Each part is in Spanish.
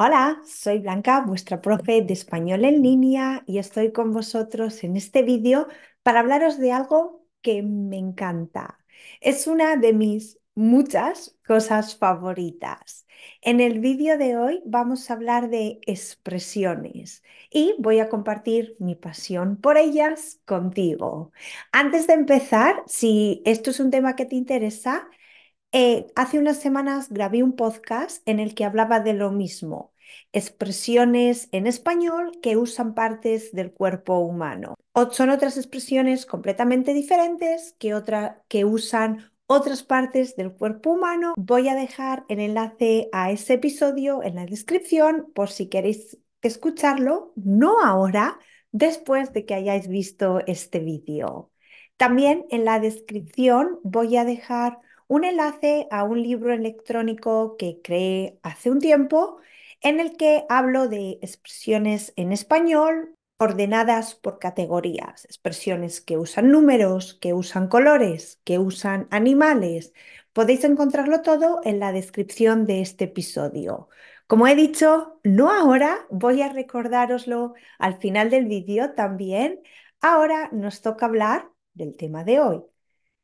Hola, soy Blanca, vuestra profe de español en línea y estoy con vosotros en este vídeo para hablaros de algo que me encanta. Es una de mis muchas cosas favoritas. En el vídeo de hoy vamos a hablar de expresiones y voy a compartir mi pasión por ellas contigo. Antes de empezar, si esto es un tema que te interesa, eh, hace unas semanas grabé un podcast en el que hablaba de lo mismo, expresiones en español que usan partes del cuerpo humano. son otras expresiones completamente diferentes que, que usan otras partes del cuerpo humano. Voy a dejar el enlace a ese episodio en la descripción por si queréis escucharlo, no ahora, después de que hayáis visto este vídeo. También en la descripción voy a dejar un enlace a un libro electrónico que creé hace un tiempo en el que hablo de expresiones en español ordenadas por categorías, expresiones que usan números, que usan colores, que usan animales. Podéis encontrarlo todo en la descripción de este episodio. Como he dicho, no ahora, voy a recordároslo al final del vídeo también. Ahora nos toca hablar del tema de hoy,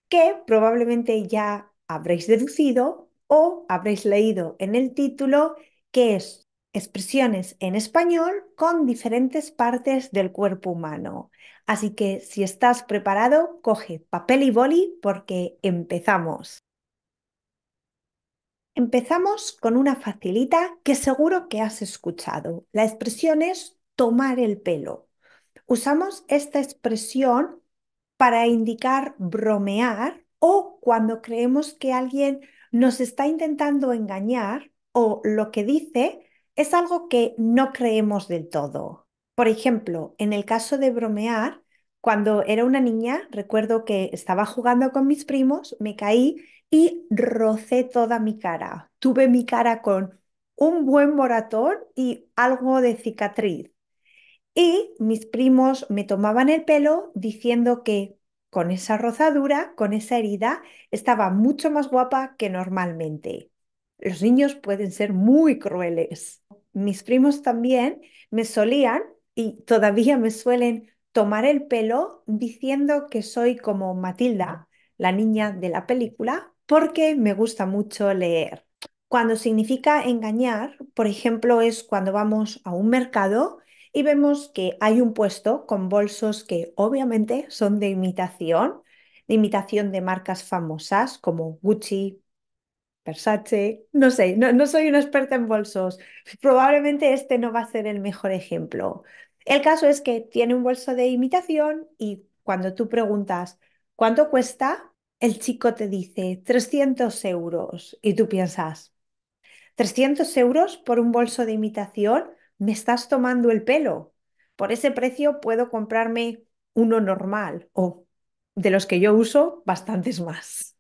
que probablemente ya habréis deducido o habréis leído en el título que es expresiones en español con diferentes partes del cuerpo humano. Así que si estás preparado, coge papel y boli porque empezamos. Empezamos con una facilita que seguro que has escuchado. La expresión es tomar el pelo. Usamos esta expresión para indicar bromear o cuando creemos que alguien nos está intentando engañar o lo que dice es algo que no creemos del todo. Por ejemplo, en el caso de bromear, cuando era una niña, recuerdo que estaba jugando con mis primos, me caí y rocé toda mi cara. Tuve mi cara con un buen moratón y algo de cicatriz. Y mis primos me tomaban el pelo diciendo que con esa rozadura, con esa herida, estaba mucho más guapa que normalmente. Los niños pueden ser muy crueles. Mis primos también me solían y todavía me suelen tomar el pelo diciendo que soy como Matilda, la niña de la película, porque me gusta mucho leer. Cuando significa engañar, por ejemplo, es cuando vamos a un mercado y vemos que hay un puesto con bolsos que obviamente son de imitación, de imitación de marcas famosas como Gucci, Versace, no sé, no, soy una experta en bolsos, probablemente este no va a ser el mejor ejemplo. El caso es que tiene un bolso de imitación y cuando tú preguntas, ¿cuánto cuesta? El chico te dice 300 euros y tú piensas, 300 euros por un bolso de imitación, me estás tomando el pelo. Por ese precio puedo comprarme uno normal o de los que yo uso bastantes más.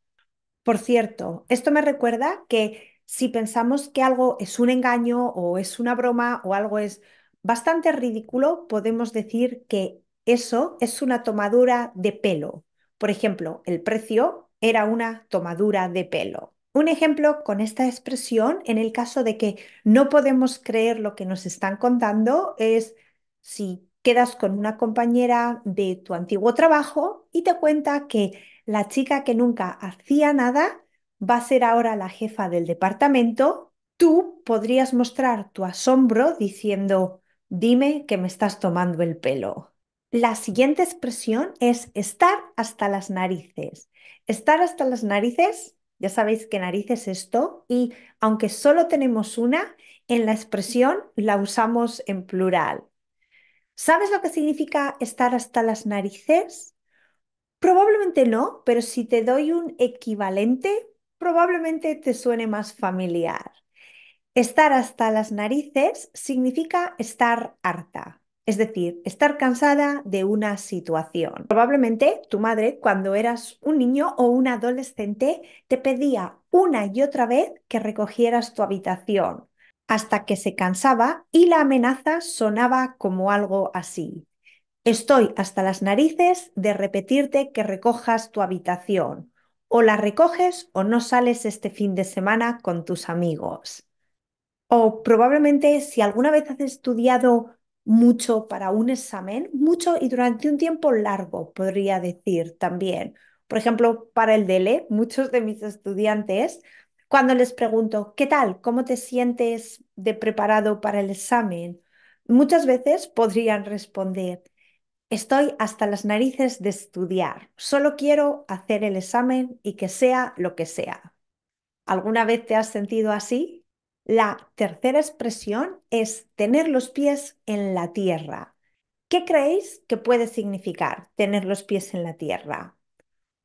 Por cierto, esto me recuerda que si pensamos que algo es un engaño o es una broma o algo es bastante ridículo, podemos decir que eso es una tomadura de pelo. Por ejemplo, el precio era una tomadura de pelo. Un ejemplo con esta expresión, en el caso de que no podemos creer lo que nos están contando, es si quedas con una compañera de tu antiguo trabajo y te cuenta que la chica que nunca hacía nada va a ser ahora la jefa del departamento, tú podrías mostrar tu asombro diciendo, dime que me estás tomando el pelo. La siguiente expresión es estar hasta las narices. Estar hasta las narices ya sabéis qué es esto y aunque solo tenemos una, en la expresión la usamos en plural. ¿Sabes lo que significa estar hasta las narices? Probablemente no, pero si te doy un equivalente, probablemente te suene más familiar. Estar hasta las narices significa estar harta, es decir, estar cansada de una situación. Probablemente tu madre, cuando eras un niño o un adolescente, te pedía una y otra vez que recogieras tu habitación, hasta que se cansaba y la amenaza sonaba como algo así. Estoy hasta las narices de repetirte que recojas tu habitación. O la recoges o no sales este fin de semana con tus amigos. O probablemente si alguna vez has estudiado mucho para un examen, mucho y durante un tiempo largo, podría decir también. Por ejemplo, para el DELE, muchos de mis estudiantes, cuando les pregunto, ¿qué tal? ¿Cómo te sientes de preparado para el examen? Muchas veces podrían responder, estoy hasta las narices de estudiar, solo quiero hacer el examen y que sea lo que sea. ¿Alguna vez te has sentido así? La tercera expresión es tener los pies en la tierra. ¿Qué creéis que puede significar tener los pies en la tierra?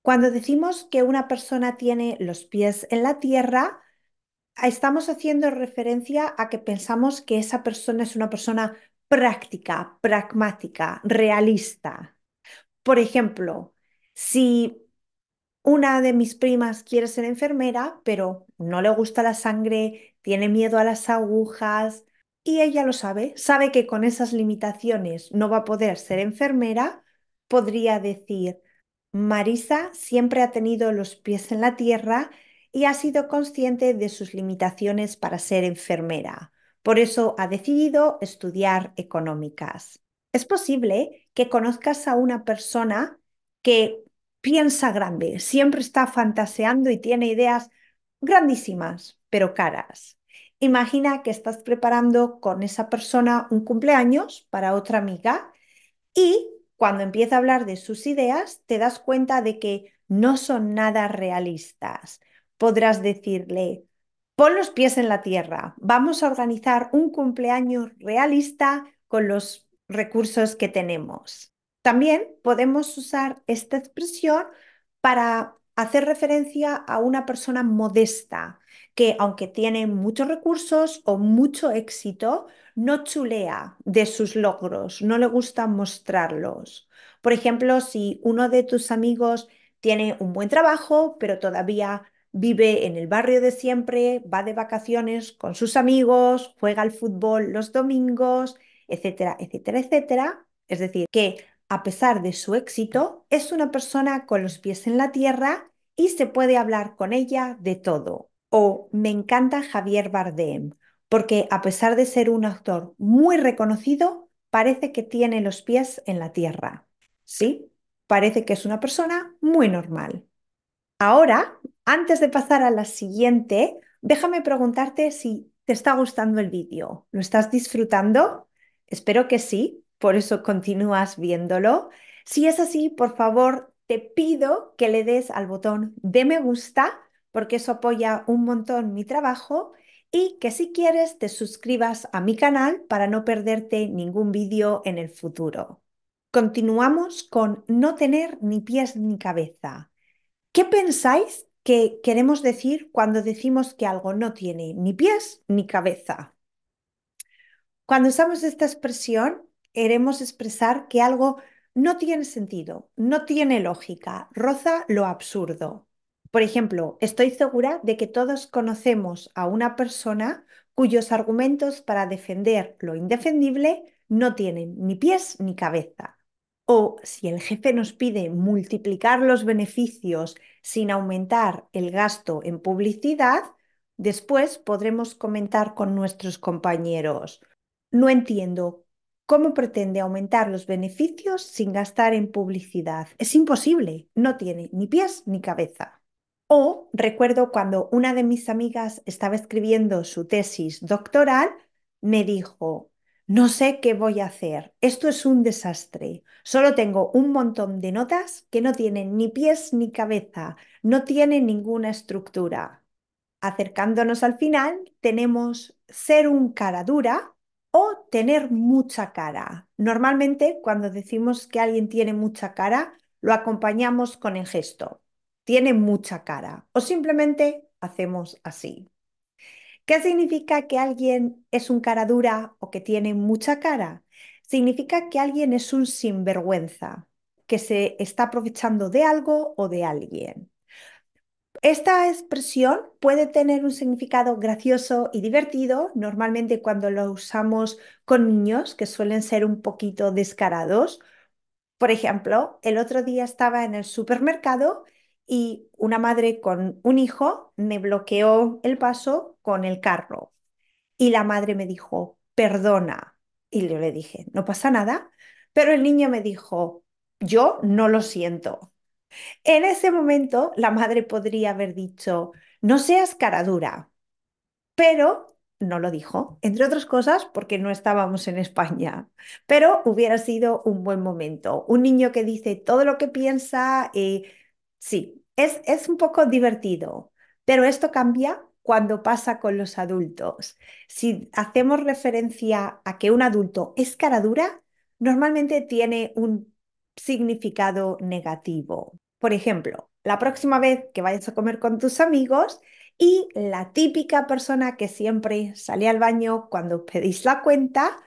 Cuando decimos que una persona tiene los pies en la tierra, estamos haciendo referencia a que pensamos que esa persona es una persona práctica, pragmática, realista. Por ejemplo, si una de mis primas quiere ser enfermera, pero no le gusta la sangre, tiene miedo a las agujas y ella lo sabe, sabe que con esas limitaciones no va a poder ser enfermera, podría decir, Marisa siempre ha tenido los pies en la tierra y ha sido consciente de sus limitaciones para ser enfermera. Por eso ha decidido estudiar económicas. Es posible que conozcas a una persona que piensa grande, siempre está fantaseando y tiene ideas grandísimas, pero caras. Imagina que estás preparando con esa persona un cumpleaños para otra amiga y cuando empieza a hablar de sus ideas te das cuenta de que no son nada realistas. Podrás decirle, pon los pies en la tierra, vamos a organizar un cumpleaños realista con los recursos que tenemos. También podemos usar esta expresión para hacer referencia a una persona modesta que aunque tiene muchos recursos o mucho éxito, no chulea de sus logros, no le gusta mostrarlos. Por ejemplo, si uno de tus amigos tiene un buen trabajo, pero todavía vive en el barrio de siempre, va de vacaciones con sus amigos, juega al fútbol los domingos, etcétera, etcétera, etcétera. Es decir, que a pesar de su éxito, es una persona con los pies en la tierra y se puede hablar con ella de todo o me encanta Javier Bardem, porque a pesar de ser un actor muy reconocido, parece que tiene los pies en la tierra. ¿Sí? Parece que es una persona muy normal. Ahora, antes de pasar a la siguiente, déjame preguntarte si te está gustando el vídeo. ¿Lo estás disfrutando? Espero que sí, por eso continúas viéndolo. Si es así, por favor, te pido que le des al botón de me gusta porque eso apoya un montón mi trabajo y que si quieres te suscribas a mi canal para no perderte ningún vídeo en el futuro. Continuamos con no tener ni pies ni cabeza. ¿Qué pensáis que queremos decir cuando decimos que algo no tiene ni pies ni cabeza? Cuando usamos esta expresión, queremos expresar que algo no tiene sentido, no tiene lógica, roza lo absurdo. Por ejemplo, estoy segura de que todos conocemos a una persona cuyos argumentos para defender lo indefendible no tienen ni pies ni cabeza. O si el jefe nos pide multiplicar los beneficios sin aumentar el gasto en publicidad, después podremos comentar con nuestros compañeros. No entiendo cómo pretende aumentar los beneficios sin gastar en publicidad. Es imposible, no tiene ni pies ni cabeza. O recuerdo cuando una de mis amigas estaba escribiendo su tesis doctoral, me dijo, no sé qué voy a hacer, esto es un desastre, solo tengo un montón de notas que no tienen ni pies ni cabeza, no tienen ninguna estructura. Acercándonos al final, tenemos ser un cara dura o tener mucha cara. Normalmente cuando decimos que alguien tiene mucha cara, lo acompañamos con el gesto tiene mucha cara o simplemente hacemos así. ¿Qué significa que alguien es un cara dura o que tiene mucha cara? Significa que alguien es un sinvergüenza, que se está aprovechando de algo o de alguien. Esta expresión puede tener un significado gracioso y divertido, normalmente cuando lo usamos con niños que suelen ser un poquito descarados. Por ejemplo, el otro día estaba en el supermercado y una madre con un hijo me bloqueó el paso con el carro. Y la madre me dijo, perdona. Y yo le dije, no pasa nada. Pero el niño me dijo, yo no lo siento. En ese momento, la madre podría haber dicho, no seas cara dura. Pero no lo dijo, entre otras cosas porque no estábamos en España. Pero hubiera sido un buen momento. Un niño que dice todo lo que piensa y eh, Sí, es, un poco divertido, pero esto cambia cuando pasa con los adultos. Si hacemos referencia a que un adulto es cara dura, normalmente tiene un significado negativo. Por ejemplo, la próxima vez que vayas a comer con tus amigos y la típica persona que siempre sale al baño cuando pedís la cuenta,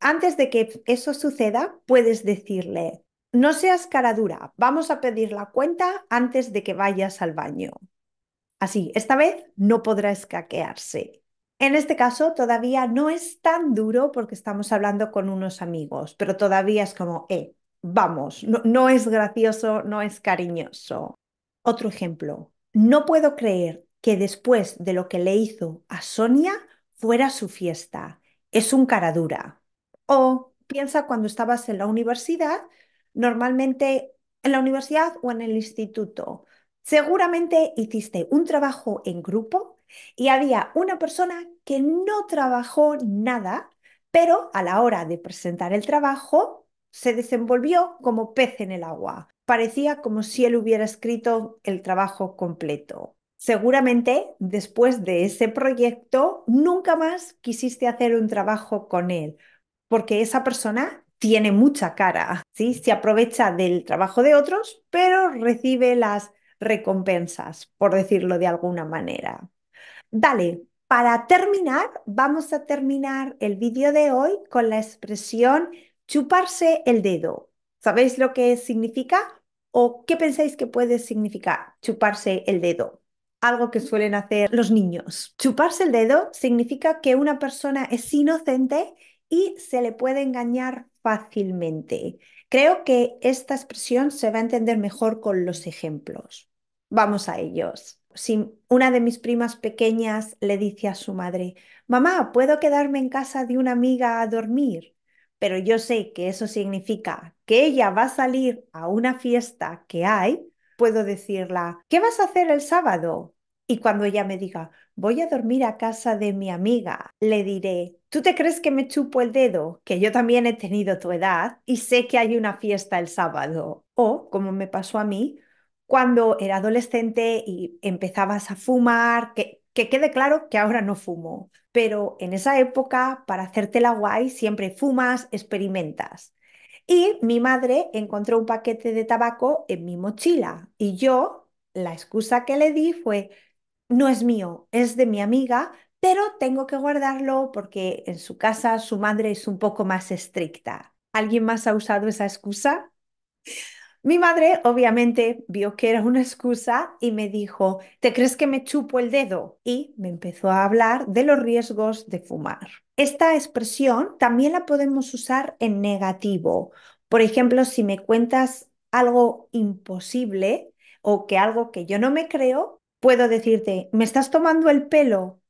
antes de que eso suceda, puedes decirle, no seas cara dura, vamos a pedir la cuenta antes de que vayas al baño. Así, esta vez no podrá escaquearse. En este caso todavía no es tan duro porque estamos hablando con unos amigos, pero todavía es como, eh, vamos, no, no es gracioso, no es cariñoso. Otro ejemplo, no puedo creer que después de lo que le hizo a Sonia fuera su fiesta. Es un cara dura. O piensa cuando estabas en la universidad normalmente en la universidad o en el instituto. Seguramente hiciste un trabajo en grupo y había una persona que no trabajó nada, pero a la hora de presentar el trabajo se desenvolvió como pez en el agua. Parecía como si él hubiera escrito el trabajo completo. Seguramente después de ese proyecto nunca más quisiste hacer un trabajo con él, porque esa persona tiene mucha cara, ¿sí? Se aprovecha del trabajo de otros, pero recibe las recompensas, por decirlo de alguna manera. Dale, para terminar, vamos a terminar el vídeo de hoy con la expresión chuparse el dedo. ¿Sabéis lo que significa? ¿O qué pensáis que puede significar chuparse el dedo? Algo que suelen hacer los niños. Chuparse el dedo significa que una persona es inocente y se le puede engañar fácilmente. Creo que esta expresión se va a entender mejor con los ejemplos. Vamos a ellos. Si una de mis primas pequeñas le dice a su madre, mamá, ¿puedo quedarme en casa de una amiga a dormir? Pero yo sé que eso significa que ella va a salir a una fiesta que hay, puedo decirla, ¿qué vas a hacer el sábado? Y cuando ella me diga, voy a dormir a casa de mi amiga, le diré, ¿tú te crees que me chupo el dedo? Que yo también he tenido tu edad y sé que hay una fiesta el sábado. O, como me pasó a mí, cuando era adolescente y empezabas a fumar, que, que quede claro que ahora no fumo, pero en esa época, para hacerte la guay, siempre fumas, experimentas. Y mi madre encontró un paquete de tabaco en mi mochila y yo, la excusa que le di fue, no es mío, es de mi amiga, pero tengo que guardarlo porque en su casa su madre es un poco más estricta. ¿Alguien más ha usado esa excusa? Mi madre obviamente vio que era una excusa y me dijo, ¿te crees que me chupo el dedo? Y me empezó a hablar de los riesgos de fumar. Esta expresión también la podemos usar en negativo. Por ejemplo, si me cuentas algo imposible o que algo que yo no me creo, puedo decirte, ¿me estás tomando el pelo?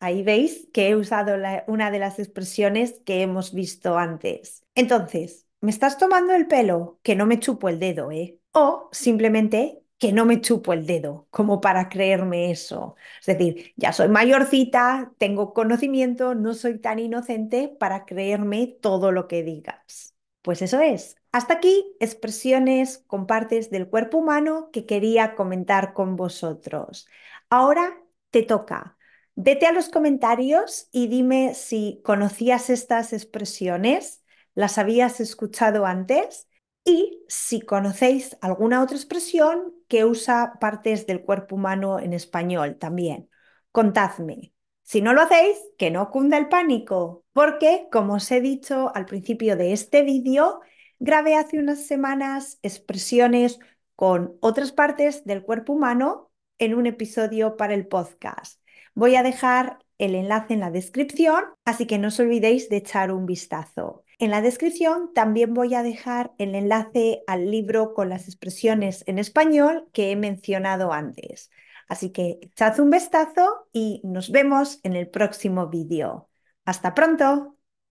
Ahí veis que he usado una de las expresiones que hemos visto antes. Entonces, ¿me estás tomando el pelo? Que no me chupo el dedo, ¿eh? O simplemente que no me chupo el dedo, como para creerme eso. Es decir, ya soy mayorcita, tengo conocimiento, no soy tan inocente para creerme todo lo que digas. Pues eso es. Hasta aquí expresiones con partes del cuerpo humano que quería comentar con vosotros. Ahora te toca. Vete a los comentarios y dime si conocías estas expresiones, las habías escuchado antes y si conocéis alguna otra expresión que usa partes del cuerpo humano en español también. Contadme. Si no lo hacéis, que no cunda el pánico, porque, como os he dicho al principio de este vídeo, grabé hace unas semanas expresiones con otras partes del cuerpo humano en un episodio para el podcast. Voy a dejar el enlace en la descripción, así que no os olvidéis de echar un vistazo. En la descripción también voy a dejar el enlace al libro con las expresiones en español que he mencionado antes. Así que echad un bestazo y nos vemos en el próximo vídeo. ¡Hasta pronto!